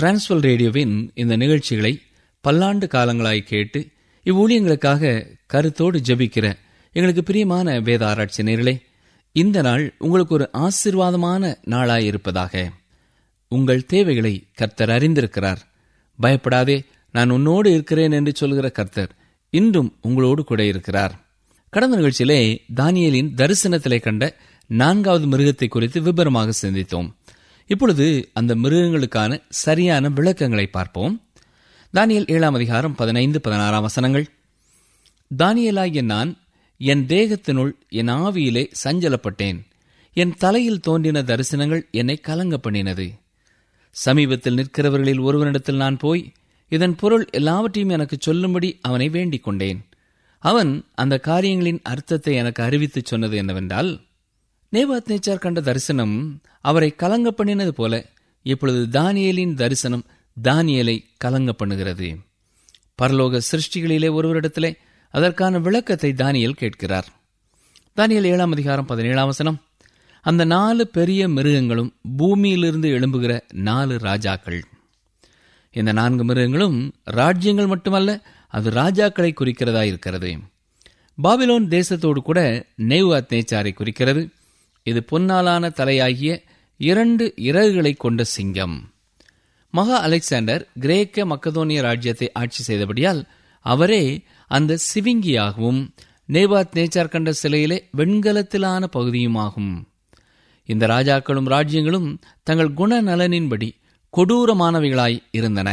டிரான்ஸ்வல் ரேடியோவின் இந்த நிகழ்ச்சிகளை பல்லாண்டு காலங்களாய் கேட்டு இவ்வூழியங்களுக்காக கருத்தோடு ஜபிக்கிற எங்களுக்கு பிரியமான வேத ஆராய்ச்சி நேர்களே இந்த நாள் உங்களுக்கு ஒரு ஆசீர்வாதமான நாளாய் இருப்பதாக உங்கள் தேவைகளை கர்த்தர் அறிந்திருக்கிறார் பயப்படாதே நான் உன்னோடு இருக்கிறேன் என்று சொல்கிற கர்த்தர் இன்றும் உங்களோடு கூட இருக்கிறார் கடந்த நிகழ்ச்சியிலே தானியலின் தரிசனத்திலே கண்ட நான்காவது மிருகத்தை குறித்து விபரமாக சிந்தித்தோம் இப்பொழுது அந்த மிருகங்களுக்கான சரியான விளக்கங்களை பார்ப்போம் தானியல் ஏழாம் அதிகாரம் பதினைந்து பதினாறாம் வசனங்கள் தானியலாகிய நான் என் தேகத்தினுள் என் ஆவியிலே சஞ்சலப்பட்டேன் என் தலையில் தோன்றின தரிசனங்கள் என்னை கலங்க பண்ணினது சமீபத்தில் நிற்கிறவர்களில் ஒருவனிடத்தில் நான் போய் இதன் பொருள் எல்லாவற்றையும் எனக்கு சொல்லும்படி அவனை வேண்டிக் கொண்டேன் அவன் அந்த காரியங்களின் அர்த்தத்தை எனக்கு அறிவித்துச் சொன்னது என்னவென்றால் நேச்சார் கண்ட தரிசனம் அவரை கலங்க பண்ணினது போல இப்பொழுது தானியலின் தரிசனம் தானியலை கலங்க பண்ணுகிறது பரலோக சிருஷ்டிகளிலே ஒருவரிடத்திலே அதற்கான விளக்கத்தை தானியல் கேட்கிறார் தானியல் ஏழாம் அதிகாரம் பதினேழாம் வசனம் அந்த நாலு பெரிய மிருகங்களும் பூமியிலிருந்து எழும்புகிற நாலு ராஜாக்கள் இந்த நான்கு மிருகங்களும் ராஜ்யங்கள் மட்டுமல்ல அது ராஜாக்களை குறிக்கிறதா இருக்கிறது பாபிலோன் தேசத்தோடு கூட நெய்வாத் நேச்சாரை குறிக்கிறது இது பொன்னாலான தலையாகிய இரண்டு இறகுகளை கொண்ட சிங்கம் மகா அலெக்சாண்டர் கிரேக்க மக்கதோனிய ராஜ்யத்தை ஆட்சி செய்தபடியால் அவரே அந்த சிவிங்கியாகவும் நேபாத் நேச்சார் கண்ட சிலையிலே வெண்கலத்திலான பகுதியுமாகும் இந்த ராஜாக்களும் ராஜ்யங்களும் தங்கள் குணநலனின்படி கொடூரமானவைகளாய் இருந்தன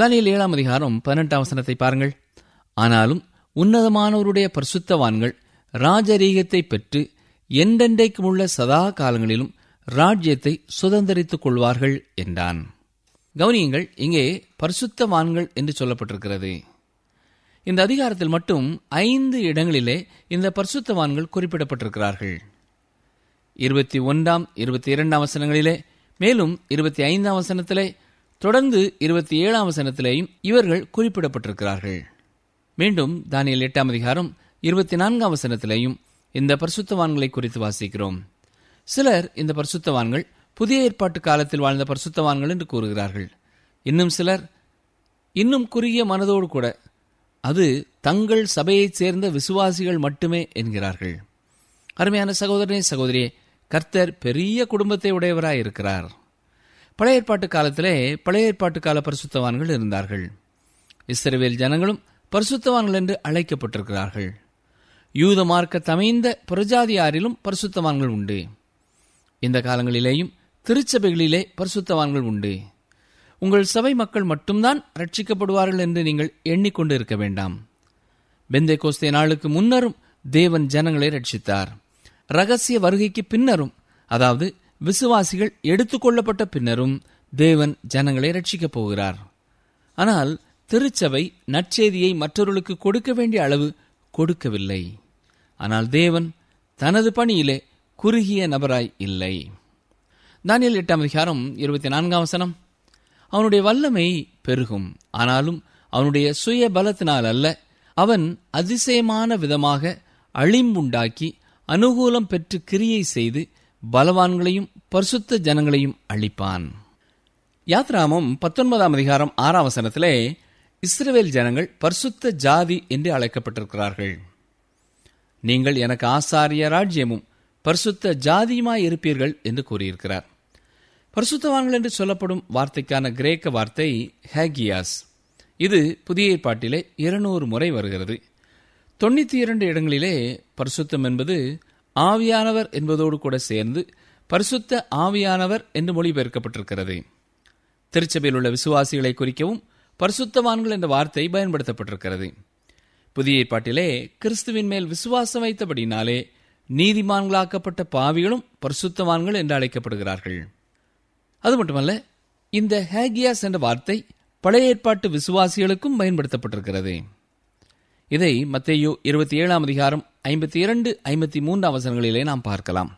தானியல் ஏழாம் அதிகாரம் பன்னெண்டாம் வசனத்தை பாருங்கள் ஆனாலும் உன்னதமானவருடைய பரிசுத்தவான்கள் ராஜரீகத்தை பெற்று உள்ள சதா காலங்களிலும் ராஜ்யத்தை சுதந்திரித்துக் கொள்வார்கள் என்றான் கவனியங்கள் இங்கே பரிசுத்தவான்கள் என்று சொல்லப்பட்டிருக்கிறது இந்த அதிகாரத்தில் மட்டும் ஐந்து இடங்களிலே இந்த பரிசுத்தவான்கள் குறிப்பிடப்பட்டிருக்கிறார்கள் இருபத்தி ஒன்றாம் இருபத்தி இரண்டாம் வசனங்களிலே மேலும் இருபத்தி ஐந்தாம் வசனத்திலே தொடர்ந்து இருபத்தி ஏழாம் வசனத்திலேயும் இவர்கள் குறிப்பிடப்பட்டிருக்கிறார்கள் மீண்டும் தானியல் எட்டாம் அதிகாரம் இருபத்தி நான்காம் வசனத்திலேயும் இந்த பரிசுத்தவான்களை குறித்து வாசிக்கிறோம் சிலர் இந்த பரிசுத்தவான்கள் புதிய ஏற்பாட்டு காலத்தில் வாழ்ந்த பரிசுத்தவான்கள் என்று கூறுகிறார்கள் இன்னும் சிலர் இன்னும் குறுகிய மனதோடு கூட அது தங்கள் சபையைச் சேர்ந்த விசுவாசிகள் மட்டுமே என்கிறார்கள் அருமையான சகோதரனே சகோதரியே கர்த்தர் பெரிய குடும்பத்தை உடையவராய் இருக்கிறார் பழைய ஏற்பாட்டு காலத்திலே பழைய ஏற்பாட்டு கால பரிசுத்தவான்கள் இருந்தார்கள் இஸ்ரேவேல் ஜனங்களும் பரிசுத்தவான்கள் என்று அழைக்கப்பட்டிருக்கிறார்கள் யூத மார்க்கத்தமைந்த பிரஜாதியாரிலும் பரிசுத்தவான்கள் உண்டு இந்த காலங்களிலேயும் திருச்சபைகளிலே பரிசுத்தவான்கள் உண்டு உங்கள் சபை மக்கள் மட்டும்தான் ரட்சிக்கப்படுவார்கள் என்று நீங்கள் எண்ணிக்கொண்டு இருக்க வேண்டாம் பெந்தை கோஸ்தே நாளுக்கு முன்னரும் தேவன் ஜனங்களை ரட்சித்தார் ரகசிய வருகைக்கு பின்னரும் அதாவது விசுவாசிகள் எடுத்துக்கொள்ளப்பட்ட பின்னரும் தேவன் ஜனங்களை ரட்சிக்கப் போகிறார் ஆனால் திருச்சபை நற்செய்தியை மற்றவர்களுக்கு கொடுக்க வேண்டிய அளவு கொடுக்கவில்லை ஆனால் தேவன் தனது பணியிலே குறுகிய நபராய் இல்லை தானியல் எட்டாம் அதிகாரம் இருபத்தி நான்காம் வசனம் அவனுடைய வல்லமை பெருகும் ஆனாலும் அவனுடைய சுய பலத்தினால் அல்ல அவன் அதிசயமான விதமாக அழிம்புண்டாக்கி அனுகூலம் பெற்று கிரியை செய்து பலவான்களையும் பரிசுத்த ஜனங்களையும் அழிப்பான் யாத்ராமம் பத்தொன்பதாம் அதிகாரம் ஆறாம் வசனத்திலே இஸ்ரேல் ஜனங்கள் பரிசுத்த ஜாதி என்று அழைக்கப்பட்டிருக்கிறார்கள் நீங்கள் எனக்கு ஆசாரிய ராஜ்யமும் பரிசுத்த ஜாதியுமாய் இருப்பீர்கள் என்று கூறியிருக்கிறார் பரிசுத்தவான்கள் என்று சொல்லப்படும் வார்த்தைக்கான கிரேக்க வார்த்தை ஹேகியாஸ் இது புதிய ஏற்பாட்டிலே இருநூறு முறை வருகிறது தொண்ணூற்றி இரண்டு இடங்களிலே பரிசுத்தம் என்பது ஆவியானவர் என்பதோடு கூட சேர்ந்து பரிசுத்த ஆவியானவர் என்று மொழிபெயர்க்கப்பட்டிருக்கிறது திருச்சபையில் உள்ள விசுவாசிகளை குறிக்கவும் பரிசுத்தவான்கள் என்ற வார்த்தை பயன்படுத்தப்பட்டிருக்கிறது புதிய ஏற்பாட்டிலே கிறிஸ்துவின் மேல் விசுவாசம் வைத்தபடினாலே நீதிமான்களாக்கப்பட்ட பாவிகளும் பரிசுத்தவான்கள் என்று அழைக்கப்படுகிறார்கள் அது மட்டுமல்ல இந்த ஹேகியாஸ் என்ற வார்த்தை பழைய ஏற்பாட்டு விசுவாசிகளுக்கும் பயன்படுத்தப்பட்டிருக்கிறது இதை மத்தையோ இருபத்தி ஏழாம் அதிகாரம் ஐம்பத்தி இரண்டு ஐம்பத்தி மூன்று அவசரங்களிலே நாம் பார்க்கலாம்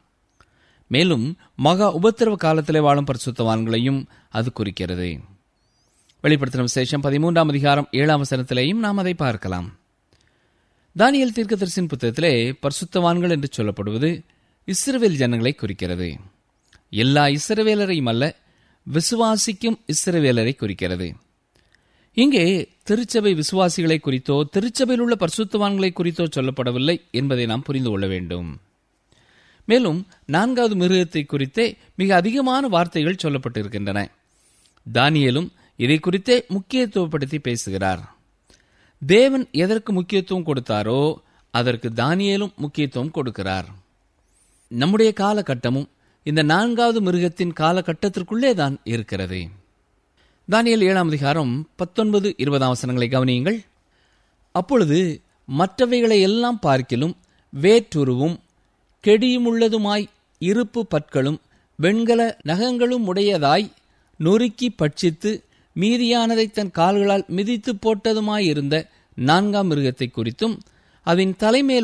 மேலும் மகா உபத்திரவ காலத்திலே வாழும் பரிசுத்தவான்களையும் அது குறிக்கிறது வெளிப்படுத்தின விசேஷம் பதிமூன்றாம் அதிகாரம் ஏழாம் வசனத்திலேயும் நாம் அதை பார்க்கலாம் தானியல் தீர்க்கதரிசின் புத்தகத்திலே பரிசுத்தவான்கள் என்று சொல்லப்படுவது இஸ்ரவேல் ஜனங்களை குறிக்கிறது எல்லா இஸ்ரவேலரையும் அல்ல விசுவாசிக்கும் இஸ்ரவேலரை குறிக்கிறது இங்கே திருச்சபை விசுவாசிகளை குறித்தோ திருச்சபையில் உள்ள பரிசுத்தவான்களை குறித்தோ சொல்லப்படவில்லை என்பதை நாம் புரிந்து கொள்ள வேண்டும் மேலும் நான்காவது மிருகத்தை குறித்தே மிக அதிகமான வார்த்தைகள் சொல்லப்பட்டிருக்கின்றன தானியலும் இதை குறித்தே முக்கியத்துவப்படுத்தி பேசுகிறார் தேவன் எதற்கு முக்கியத்துவம் கொடுத்தாரோ அதற்கு தானியலும் முக்கியத்துவம் கொடுக்கிறார் நம்முடைய காலகட்டமும் இந்த நான்காவது மிருகத்தின் காலகட்டத்திற்குள்ளே தான் இருக்கிறது தானியல் ஏழாம் அதிகாரம் பத்தொன்பது இருபதாம் வசனங்களை கவனியுங்கள் அப்பொழுது மற்றவைகளை எல்லாம் பார்க்கிலும் வேற்றுருவும் கெடியுமுள்ளதுமாய் இருப்பு பற்களும் வெண்கல நகங்களும் உடையதாய் நொறுக்கி பட்சித்து மீதியானதை தன் கால்களால் மிதித்து போட்டதுமாயிருந்த நான்காம் மிருகத்தை குறித்தும் அதன்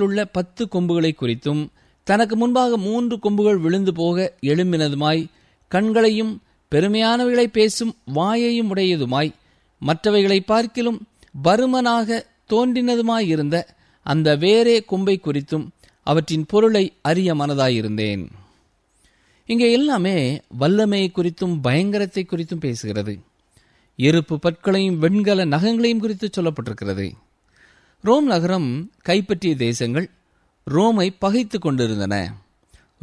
உள்ள பத்து கொம்புகளை குறித்தும் தனக்கு முன்பாக மூன்று கொம்புகள் விழுந்து போக எழும்பினதுமாய் கண்களையும் பெருமையானவைகளை பேசும் வாயையும் உடையதுமாய் மற்றவைகளை பார்க்கிலும் பருமனாக தோன்றினதுமாயிருந்த அந்த வேறே கொம்பை குறித்தும் அவற்றின் பொருளை அறிய மனதாயிருந்தேன் இங்கே எல்லாமே வல்லமையை குறித்தும் பயங்கரத்தை குறித்தும் பேசுகிறது இருப்பு பற்களையும் வெண்கல நகங்களையும் குறித்து சொல்லப்பட்டிருக்கிறது ரோம் நகரம் கைப்பற்றிய தேசங்கள் ரோமை பகைத்து கொண்டிருந்தன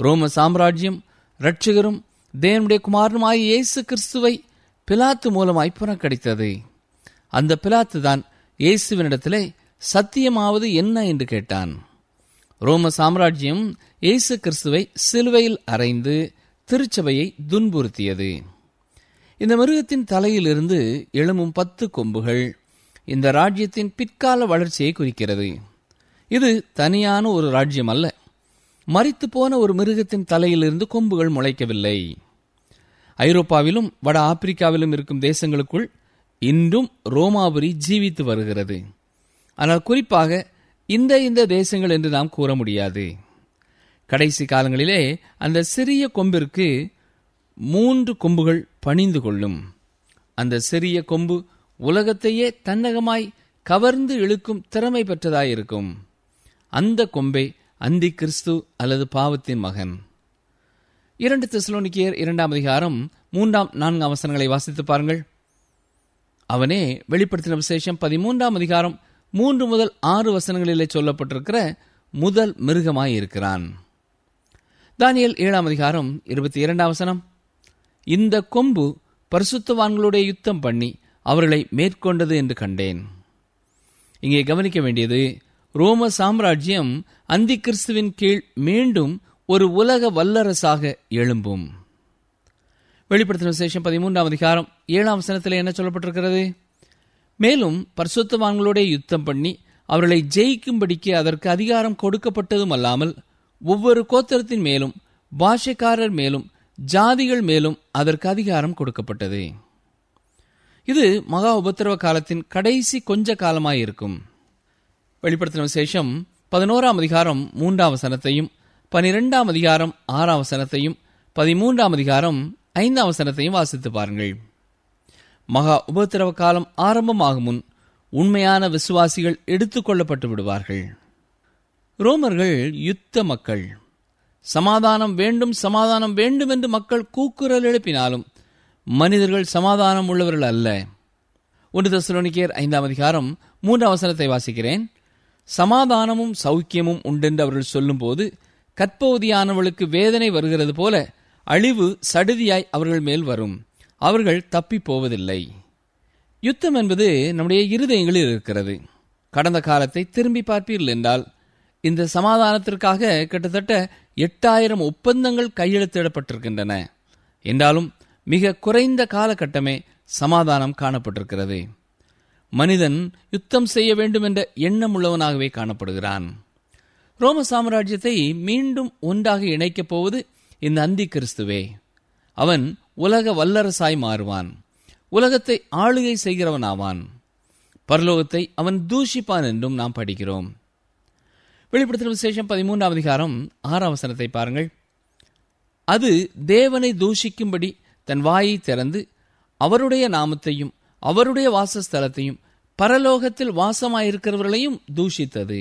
ரோம சாம்ராஜ்யம் ரட்சகரும் தேவனுடைய குமாரனுமாய் இயேசு கிறிஸ்துவை பிலாத்து மூலமாய் புறக்கடித்தது அந்த பிலாத்து தான் இயேசுவினிடத்திலே சத்தியமாவது என்ன என்று கேட்டான் ரோம சாம்ராஜ்யம் இயேசு கிறிஸ்துவை சிலுவையில் அறைந்து திருச்சபையை துன்புறுத்தியது இந்த மிருகத்தின் தலையிலிருந்து எழும்பும் பத்து கொம்புகள் இந்த ராஜ்யத்தின் பிற்கால வளர்ச்சியை குறிக்கிறது இது தனியான ஒரு ராஜ்யம் அல்ல மறித்து போன ஒரு மிருகத்தின் தலையிலிருந்து கொம்புகள் முளைக்கவில்லை ஐரோப்பாவிலும் வட ஆப்பிரிக்காவிலும் இருக்கும் தேசங்களுக்குள் இன்றும் ரோமாபுரி ஜீவித்து வருகிறது ஆனால் குறிப்பாக இந்த இந்த தேசங்கள் என்று நாம் கூற முடியாது கடைசி காலங்களிலே அந்த சிறிய கொம்பிற்கு மூன்று கொம்புகள் பணிந்து கொள்ளும் அந்த சிறிய கொம்பு உலகத்தையே தன்னகமாய் கவர்ந்து இழுக்கும் திறமை பெற்றதாயிருக்கும் அந்த கொம்பை அந்தி கிறிஸ்து அல்லது பாவத்தின் மகன் இரண்டு திசுலோனிக்கியர் இரண்டாம் அதிகாரம் மூன்றாம் நான்கு அவசரங்களை வாசித்து பாருங்கள் அவனே வெளிப்படுத்தின விசேஷம் பதிமூன்றாம் அதிகாரம் மூன்று முதல் ஆறு வசனங்களிலே சொல்லப்பட்டிருக்கிற முதல் மிருகமாயிருக்கிறான் தானியல் ஏழாம் அதிகாரம் இருபத்தி இரண்டாம் வசனம் இந்த கொம்பு பரிசுத்தவான்களுடைய யுத்தம் பண்ணி அவர்களை மேற்கொண்டது என்று கண்டேன் இங்கே கவனிக்க வேண்டியது ரோம சாம்ராஜ்யம் அந்தி கிறிஸ்துவின் கீழ் மீண்டும் ஒரு உலக வல்லரசாக எழும்பும் வெளிப்படுத்தின விசேஷம் பதிமூன்றாம் அதிகாரம் ஏழாம் சனத்தில் என்ன சொல்லப்பட்டிருக்கிறது மேலும் பரிசுத்தவான்களோட யுத்தம் பண்ணி அவர்களை ஜெயிக்கும்படிக்கு அதற்கு அதிகாரம் கொடுக்கப்பட்டதும் அல்லாமல் ஒவ்வொரு கோத்திரத்தின் மேலும் பாஷைக்காரர் மேலும் ஜாதிகள் மேலும் அதற்கு அதிகாரம் கொடுக்கப்பட்டது இது மகா உபத்திரவ காலத்தின் கடைசி கொஞ்ச காலமாயிருக்கும் இருக்கும் வெளிப்படுத்தின விசேஷம் பதினோராம் அதிகாரம் மூன்றாம் வசனத்தையும் பனிரெண்டாம் அதிகாரம் ஆறாம் வசனத்தையும் பதிமூன்றாம் அதிகாரம் ஐந்தாம் வசனத்தையும் வாசித்து பாருங்கள் மகா உபத்திரவ காலம் ஆரம்பமாகும் முன் உண்மையான விசுவாசிகள் எடுத்துக்கொள்ளப்பட்டு விடுவார்கள் ரோமர்கள் யுத்த மக்கள் சமாதானம் வேண்டும் சமாதானம் வேண்டும் என்று மக்கள் கூக்குரல் எழுப்பினாலும் மனிதர்கள் சமாதானம் உள்ளவர்கள் அல்ல ஒன்று தசுலோனிக்கேர் ஐந்தாம் அதிகாரம் மூன்று அவசரத்தை வாசிக்கிறேன் சமாதானமும் சௌக்கியமும் உண்டென்று அவர்கள் சொல்லும்போது கற்பவதியானவளுக்கு வேதனை வருகிறது போல அழிவு சடுதியாய் அவர்கள் மேல் வரும் அவர்கள் தப்பி போவதில்லை யுத்தம் என்பது நம்முடைய இருதயங்களில் இருக்கிறது கடந்த காலத்தை திரும்பி பார்ப்பீர்கள் என்றால் இந்த சமாதானத்திற்காக கிட்டத்தட்ட எட்டாயிரம் ஒப்பந்தங்கள் கையெழுத்திடப்பட்டிருக்கின்றன என்றாலும் மிக குறைந்த காலகட்டமே சமாதானம் காணப்பட்டிருக்கிறது மனிதன் யுத்தம் செய்ய வேண்டும் என்ற எண்ணம் உள்ளவனாகவே காணப்படுகிறான் ரோம சாம்ராஜ்யத்தை மீண்டும் ஒன்றாக இணைக்கப் போவது இந்த அந்தி கிறிஸ்துவே அவன் உலக வல்லரசாய் மாறுவான் உலகத்தை ஆளுகை செய்கிறவனாவான் பரலோகத்தை அவன் தூஷிப்பான் என்றும் நாம் படிக்கிறோம் வெளிப்படுத்தின விசேஷம் பதிமூன்றாம் அதிகாரம் ஆறாம் வசனத்தை பாருங்கள் அது தேவனை தூஷிக்கும்படி தன் வாயை திறந்து அவருடைய நாமத்தையும் அவருடைய வாசஸ்தலத்தையும் பரலோகத்தில் வாசமாயிருக்கிறவர்களையும் தூஷித்தது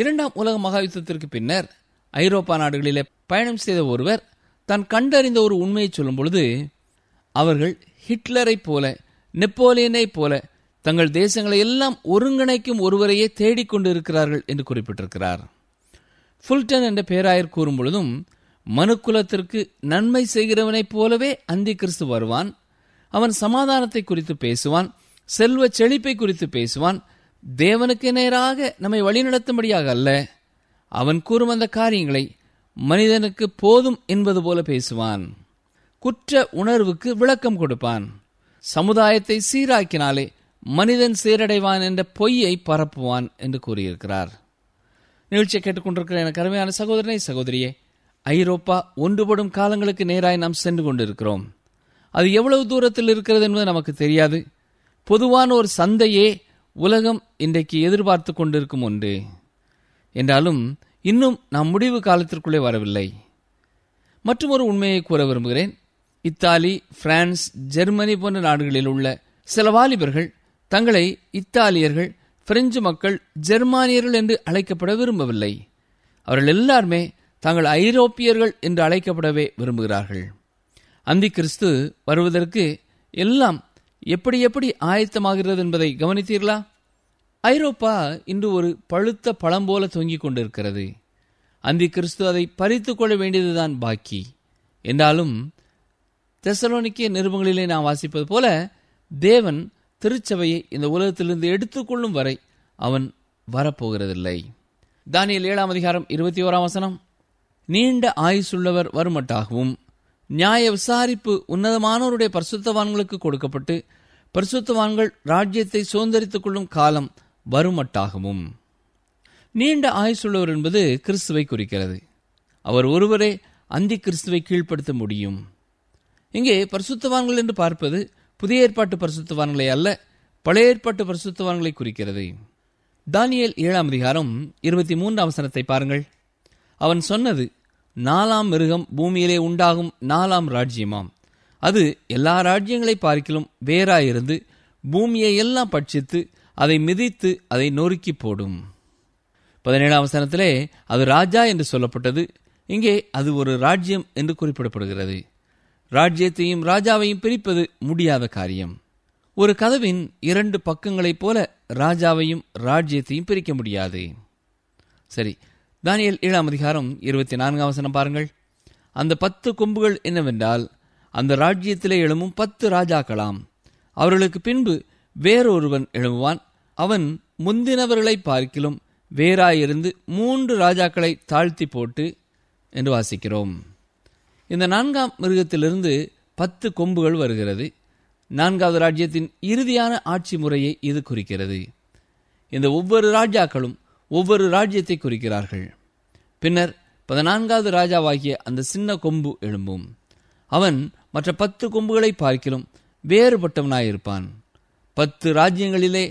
இரண்டாம் உலக மகாயுத்தத்திற்கு பின்னர் ஐரோப்பா நாடுகளிலே பயணம் செய்த ஒருவர் தான் கண்டறிந்த ஒரு உண்மையை சொல்லும் பொழுது அவர்கள் ஹிட்லரை போல நெப்போலியனை போல தங்கள் தேசங்களை எல்லாம் ஒருங்கிணைக்கும் ஒருவரையே தேடிக்கொண்டிருக்கிறார்கள் என்று குறிப்பிட்டிருக்கிறார் ஃபுல்டன் என்ற பேராயர் கூறும் பொழுதும் மனுக்குலத்திற்கு நன்மை செய்கிறவனைப் போலவே அந்தி கிறிஸ்து வருவான் அவன் சமாதானத்தை குறித்து பேசுவான் செல்வ செழிப்பை குறித்து பேசுவான் தேவனுக்கு நேராக நம்மை வழிநடத்தும்படியாக அல்ல அவன் கூறும் அந்த காரியங்களை மனிதனுக்கு போதும் என்பது போல பேசுவான் குற்ற உணர்வுக்கு விளக்கம் கொடுப்பான் சமுதாயத்தை சீராக்கினாலே மனிதன் சீரடைவான் என்ற பொய்யை பரப்புவான் என்று கூறியிருக்கிறார் நிகழ்ச்சியை கேட்டுக்கொண்டிருக்கிற எனக்கு அருமையான சகோதரனை சகோதரியே ஐரோப்பா ஒன்றுபடும் காலங்களுக்கு நேராய் நாம் சென்று கொண்டிருக்கிறோம் அது எவ்வளவு தூரத்தில் இருக்கிறது என்பது நமக்கு தெரியாது பொதுவான ஒரு சந்தையே உலகம் இன்றைக்கு எதிர்பார்த்து கொண்டிருக்கும் ஒன்று என்றாலும் இன்னும் நாம் முடிவு காலத்திற்குள்ளே வரவில்லை மற்றும் ஒரு உண்மையை கூற விரும்புகிறேன் இத்தாலி பிரான்ஸ் ஜெர்மனி போன்ற நாடுகளில் உள்ள சில வாலிபர்கள் தங்களை இத்தாலியர்கள் பிரெஞ்சு மக்கள் ஜெர்மானியர்கள் என்று அழைக்கப்பட விரும்பவில்லை அவர்கள் எல்லாருமே தாங்கள் ஐரோப்பியர்கள் என்று அழைக்கப்படவே விரும்புகிறார்கள் அந்தி கிறிஸ்து வருவதற்கு எல்லாம் எப்படி எப்படி ஆயத்தமாகிறது என்பதை கவனித்தீர்களா ஐரோப்பா இன்று ஒரு பழுத்த பழம் போல தொங்கிக் கொண்டிருக்கிறது அந்தி கிறிஸ்து அதை பறித்து கொள்ள வேண்டியதுதான் பாக்கி என்றாலும் தெசலோனிக்கிய நிருபங்களிலே நாம் வாசிப்பது போல தேவன் திருச்சபையை இந்த உலகத்திலிருந்து எடுத்துக்கொள்ளும் வரை அவன் வரப்போகிறதில்லை தானியல் ஏழாம் அதிகாரம் இருபத்தி ஓராம் வசனம் நீண்ட ஆயுசுள்ளவர் வருமட்டாகவும் நியாய விசாரிப்பு உன்னதமானோருடைய பரிசுத்தவான்களுக்கு கொடுக்கப்பட்டு பரிசுத்தவான்கள் ராஜ்யத்தை சுதந்திரித்துக் கொள்ளும் காலம் வருமட்டாகவும் நீண்ட ஆயுசுள்ளவர் என்பது கிறிஸ்துவை குறிக்கிறது அவர் ஒருவரே அந்தி கிறிஸ்துவை கீழ்ப்படுத்த முடியும் இங்கே பரிசுத்தவான்கள் என்று பார்ப்பது புதிய ஏற்பாட்டு பரிசுத்தவான்களை அல்ல பழைய ஏற்பாட்டு பரிசுத்தவான்களை குறிக்கிறது தானியல் ஏழாம் அதிகாரம் இருபத்தி மூன்றாம் அவசரத்தை பாருங்கள் அவன் சொன்னது நாலாம் மிருகம் பூமியிலே உண்டாகும் நாலாம் ராஜ்யமாம் அது எல்லா ராஜ்யங்களை பார்க்கிலும் வேறாயிருந்து பூமியை எல்லாம் பட்சித்து அதை மிதித்து அதை நொறுக்கி போடும் பதினேழாம் அவசரத்திலே அது ராஜா என்று சொல்லப்பட்டது இங்கே அது ஒரு ராஜ்யம் என்று குறிப்பிடப்படுகிறது ராஜ்யத்தையும் ராஜாவையும் பிரிப்பது முடியாத காரியம் ஒரு கதவின் இரண்டு பக்கங்களைப் போல ராஜாவையும் ராஜ்யத்தையும் பிரிக்க முடியாது சரி தானியல் ஏழாம் அதிகாரம் இருபத்தி நான்காம் வசனம் பாருங்கள் அந்த பத்து கொம்புகள் என்னவென்றால் அந்த ராஜ்யத்திலே எழும்பும் பத்து ராஜாக்களாம் அவர்களுக்கு பின்பு வேறொருவன் எழும்புவான் அவன் முந்தினவர்களை பார்க்கிலும் வேறாயிருந்து மூன்று ராஜாக்களை தாழ்த்தி போட்டு என்று வாசிக்கிறோம் இந்த நான்காம் மிருகத்திலிருந்து பத்து கொம்புகள் வருகிறது நான்காவது ராஜ்யத்தின் இறுதியான ஆட்சி முறையை இது குறிக்கிறது இந்த ஒவ்வொரு ராஜாக்களும் ஒவ்வொரு ராஜ்யத்தை குறிக்கிறார்கள் பின்னர் பதினான்காவது ராஜாவாகிய அந்த சின்ன கொம்பு எழும்பும் அவன் மற்ற பத்து கொம்புகளை பார்க்கிலும் வேறுபட்டவனாயிருப்பான் பத்து ராஜ்யங்களிலே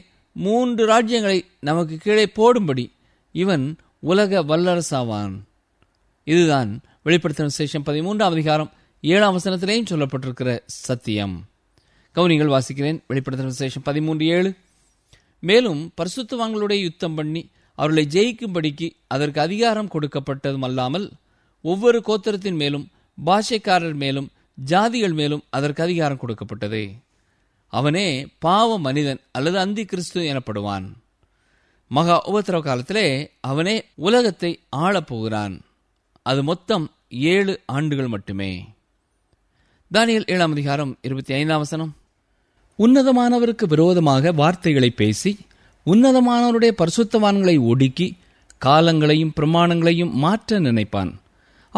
மூன்று ராஜ்யங்களை நமக்கு கீழே போடும்படி இவன் உலக வல்லரசாவான் இதுதான் வெளிப்படுத்தின சேஷம் பதிமூன்றாம் அதிகாரம் ஏழாம் வசனத்திலேயும் சொல்லப்பட்டிருக்கிற சத்தியம் கவுனிகள் வாசிக்கிறேன் வெளிப்படுத்தின சேஷம் பதிமூன்று ஏழு மேலும் பரிசுத்தவான்களுடைய யுத்தம் பண்ணி அவர்களை ஜெயிக்கும்படிக்கு அதற்கு அதிகாரம் கொடுக்கப்பட்டதும் அல்லாமல் ஒவ்வொரு கோத்திரத்தின் மேலும் பாஷைக்காரர் மேலும் ஜாதிகள் மேலும் அதற்கு அதிகாரம் கொடுக்கப்பட்டது அவனே பாவ மனிதன் அல்லது அந்தி கிறிஸ்து எனப்படுவான் மகா உபத்திரவ காலத்திலே அவனே உலகத்தை ஆளப்போகிறான் அது மொத்தம் ஏழு ஆண்டுகள் மட்டுமே தானியல் ஏழாம் அதிகாரம் இருபத்தி ஐந்தாம் வசனம் உன்னதமானவருக்கு விரோதமாக வார்த்தைகளை பேசி உன்னதமானவருடைய பரிசுத்தவான்களை ஒடுக்கி காலங்களையும் பிரமாணங்களையும் மாற்ற நினைப்பான்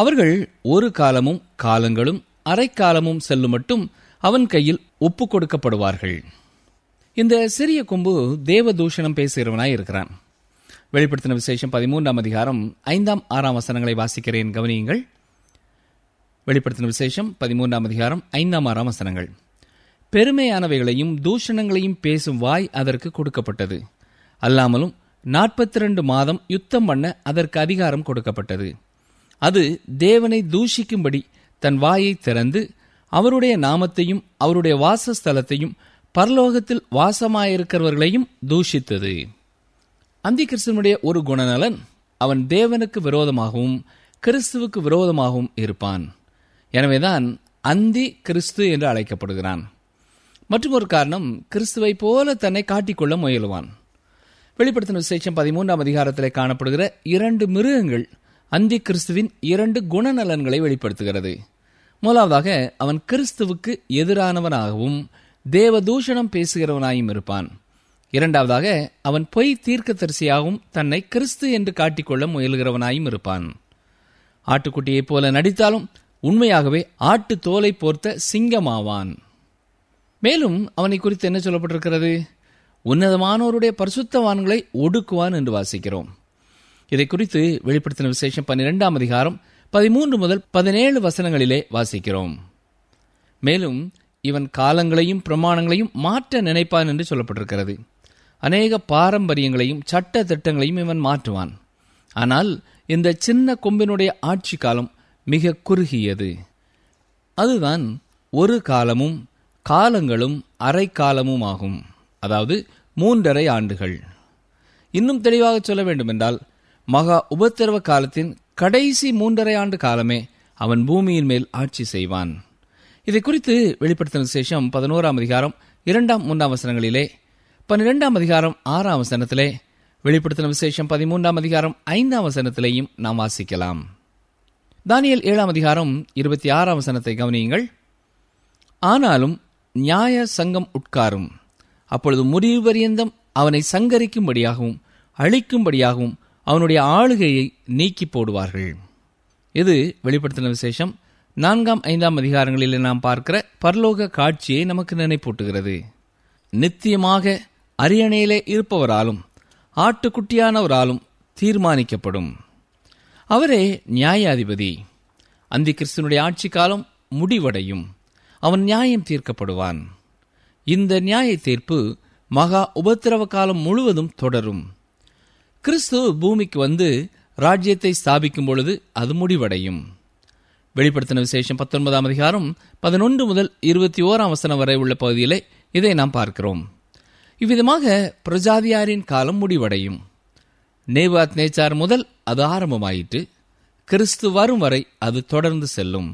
அவர்கள் ஒரு காலமும் காலங்களும் அரைக்காலமும் செல்லும் மட்டும் அவன் கையில் ஒப்பு கொடுக்கப்படுவார்கள் இந்த சிறிய கொம்பு தேவதூஷணம் பேசுகிறவனாய் இருக்கிறான் வெளிப்படுத்தின விசேஷம் பதிமூன்றாம் அதிகாரம் ஐந்தாம் ஆறாம் வசனங்களை வாசிக்கிறேன் கவனியுங்கள் வெளிப்படுத்தின விசேஷம் பதிமூன்றாம் அதிகாரம் ஐந்தாம் ஆறாம் வசனங்கள் பெருமையானவைகளையும் தூஷணங்களையும் பேசும் வாய் அதற்கு கொடுக்கப்பட்டது அல்லாமலும் நாற்பத்தி ரெண்டு மாதம் யுத்தம் பண்ண அதற்கு அதிகாரம் கொடுக்கப்பட்டது அது தேவனை தூஷிக்கும்படி தன் வாயை திறந்து அவருடைய நாமத்தையும் அவருடைய வாசஸ்தலத்தையும் பரலோகத்தில் வாசமாயிருக்கிறவர்களையும் தூஷித்தது அந்தி கிருஷ்ணனுடைய ஒரு குணநலன் அவன் தேவனுக்கு விரோதமாகவும் கிறிஸ்துவுக்கு விரோதமாகவும் இருப்பான் எனவேதான் அந்தி கிறிஸ்து என்று அழைக்கப்படுகிறான் மற்றும் ஒரு காரணம் கிறிஸ்துவை போல தன்னை காட்டிக்கொள்ள முயலுவான் வெளிப்படுத்தின விசேஷம் பதிமூன்றாம் அதிகாரத்தில் காணப்படுகிற இரண்டு மிருகங்கள் அந்தி கிறிஸ்துவின் இரண்டு குணநலன்களை வெளிப்படுத்துகிறது முதலாவதாக அவன் கிறிஸ்துவுக்கு எதிரானவனாகவும் தேவதூஷணம் பேசுகிறவனாயும் இருப்பான் இரண்டாவதாக அவன் பொய் தீர்க்கதரிசியாகவும் தன்னை கிறிஸ்து என்று காட்டிக்கொள்ள முயல்கிறவனாயும் இருப்பான் ஆட்டுக்குட்டியைப் போல நடித்தாலும் உண்மையாகவே ஆட்டு தோலை போர்த்த சிங்கமாவான் மேலும் அவனை குறித்து என்ன சொல்லப்பட்டிருக்கிறது உன்னதமானோருடைய பரிசுத்தவான்களை ஒடுக்குவான் என்று வாசிக்கிறோம் இதை குறித்து வெளிப்படுத்தின விசேஷம் பன்னிரெண்டாம் அதிகாரம் பதிமூன்று முதல் பதினேழு வசனங்களிலே வாசிக்கிறோம் மேலும் இவன் காலங்களையும் பிரமாணங்களையும் மாற்ற நினைப்பான் என்று சொல்லப்பட்டிருக்கிறது அநேக பாரம்பரியங்களையும் சட்ட திட்டங்களையும் இவன் மாற்றுவான் ஆனால் இந்த சின்ன கொம்பினுடைய ஆட்சி காலம் மிக குறுகியது அதுதான் ஒரு காலமும் காலங்களும் அரை காலமுமாகும் அதாவது மூன்றரை ஆண்டுகள் இன்னும் தெளிவாக சொல்ல வேண்டுமென்றால் மகா உபத்திரவ காலத்தின் கடைசி மூன்றரை ஆண்டு காலமே அவன் பூமியின் மேல் ஆட்சி செய்வான் இதை குறித்து வெளிப்படுத்தின விசேஷம் பதினோராம் அதிகாரம் இரண்டாம் மூன்றாம் வசனங்களிலே பன்னிரெண்டாம் அதிகாரம் ஆறாம் வசனத்திலே வெளிப்படுத்தின விசேஷம் பதிமூன்றாம் அதிகாரம் ஐந்தாம் வசனத்திலேயும் நாம் வாசிக்கலாம் தானியல் ஏழாம் அதிகாரம் இருபத்தி ஆறாம் வசனத்தை கவனியுங்கள் ஆனாலும் நியாய சங்கம் உட்காரும் அப்பொழுது முடிவு பரியந்தம் அவனை சங்கரிக்கும்படியாகவும் அழிக்கும்படியாகவும் அவனுடைய ஆளுகையை நீக்கி போடுவார்கள் இது வெளிப்படுத்தின விசேஷம் நான்காம் ஐந்தாம் அதிகாரங்களில் நாம் பார்க்கிற பரலோக காட்சியை நமக்கு நினைப்பூட்டுகிறது நித்தியமாக அரியணையிலே இருப்பவராலும் ஆட்டுக்குட்டியானவராலும் தீர்மானிக்கப்படும் அவரே நியாயாதிபதி அந்தி கிறிஸ்தனுடைய ஆட்சி காலம் முடிவடையும் அவன் நியாயம் தீர்க்கப்படுவான் இந்த நியாய தீர்ப்பு மகா உபத்திரவ காலம் முழுவதும் தொடரும் கிறிஸ்து பூமிக்கு வந்து ராஜ்யத்தை ஸ்தாபிக்கும் பொழுது அது முடிவடையும் வெளிப்படுத்தின விசேஷம் பத்தொன்பதாம் அதிகாரம் பதினொன்று முதல் இருபத்தி ஓராம் வசனம் வரை உள்ள பகுதியிலே இதை நாம் பார்க்கிறோம் இவ்விதமாக பிரஜாதியாரின் காலம் முடிவடையும் நேவாத் நேச்சார் முதல் அது ஆரம்பமாயிட்டு கிறிஸ்து வரும் வரை அது தொடர்ந்து செல்லும்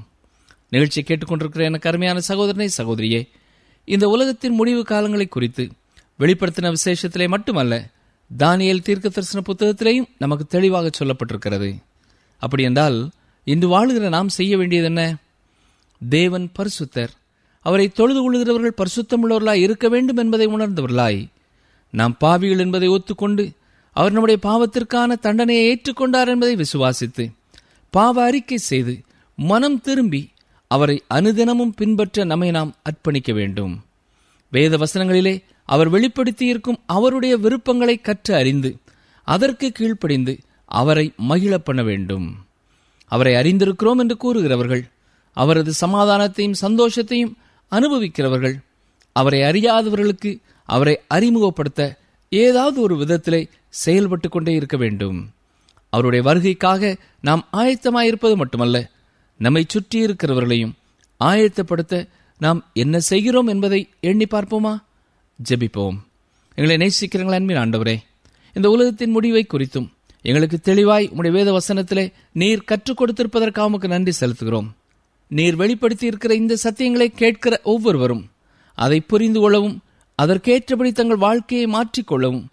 நிகழ்ச்சி கேட்டுக்கொண்டிருக்கிற என கருமையான சகோதரனை சகோதரியே இந்த உலகத்தின் முடிவு காலங்களை குறித்து வெளிப்படுத்தின விசேஷத்திலே மட்டுமல்ல தானியல் தீர்க்க தரிசன புத்தகத்திலேயும் நமக்கு தெளிவாக சொல்லப்பட்டிருக்கிறது அப்படி என்றால் இன்று வாழுகிற நாம் செய்ய வேண்டியது என்ன தேவன் பரிசுத்தர் அவரை தொழுது கொள்கிறவர்கள் பரிசுத்தமுள்ளவர்களாய் இருக்க வேண்டும் என்பதை உணர்ந்தவர்களாய் நாம் பாவிகள் என்பதை ஒத்துக்கொண்டு அவர் நம்முடைய பாவத்திற்கான தண்டனையை ஏற்றுக்கொண்டார் என்பதை விசுவாசித்து பாவ அறிக்கை செய்து மனம் திரும்பி அவரை அனுதினமும் பின்பற்ற நம்மை நாம் அர்ப்பணிக்க வேண்டும் வேத வசனங்களிலே அவர் வெளிப்படுத்தியிருக்கும் அவருடைய விருப்பங்களை கற்று அறிந்து அதற்கு கீழ்ப்படிந்து அவரை மகிழ பண்ண வேண்டும் அவரை அறிந்திருக்கிறோம் என்று கூறுகிறவர்கள் அவரது சமாதானத்தையும் சந்தோஷத்தையும் அனுபவிக்கிறவர்கள் அவரை அறியாதவர்களுக்கு அவரை அறிமுகப்படுத்த ஏதாவது ஒரு விதத்திலே செயல்பட்டு கொண்டே இருக்க வேண்டும் அவருடைய வருகைக்காக நாம் ஆயத்தமாயிருப்பது மட்டுமல்ல நம்மை சுற்றி இருக்கிறவர்களையும் ஆயத்தப்படுத்த நாம் என்ன செய்கிறோம் என்பதை எண்ணி பார்ப்போமா ஜெபிப்போம் எங்களை நேசிக்கிறீங்களா அன்பின் ஆண்டவரே இந்த உலகத்தின் முடிவை குறித்தும் எங்களுக்கு தெளிவாய் உடைய வேத வசனத்திலே நீர் கற்றுக் கொடுத்திருப்பதற்காக உமக்கு நன்றி செலுத்துகிறோம் நீர் வெளிப்படுத்தி இருக்கிற இந்த சத்தியங்களை கேட்கிற ஒவ்வொருவரும் அதை புரிந்து கொள்ளவும் அதற்கேற்றபடி தங்கள் வாழ்க்கையை மாற்றிக்கொள்ளவும்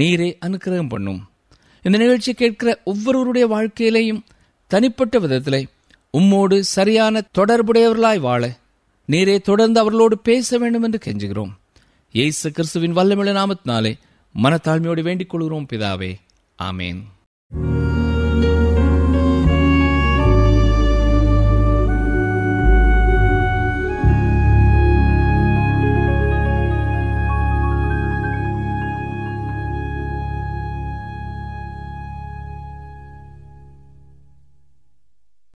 நீரே அனுக்கிரகம் பண்ணும் இந்த நிகழ்ச்சி கேட்கிற ஒவ்வொருவருடைய வாழ்க்கையிலேயும் தனிப்பட்ட விதத்திலே உம்மோடு சரியான தொடர்புடையவர்களாய் வாழ நீரே தொடர்ந்து அவர்களோடு பேச வேண்டும் என்று கெஞ்சுகிறோம் இயேசு கிறிஸ்துவின் வல்லமிழ நாமத்தினாலே மனத்தாழ்மையோடு வேண்டிக் கொள்கிறோம் பிதாவே ஆமேன்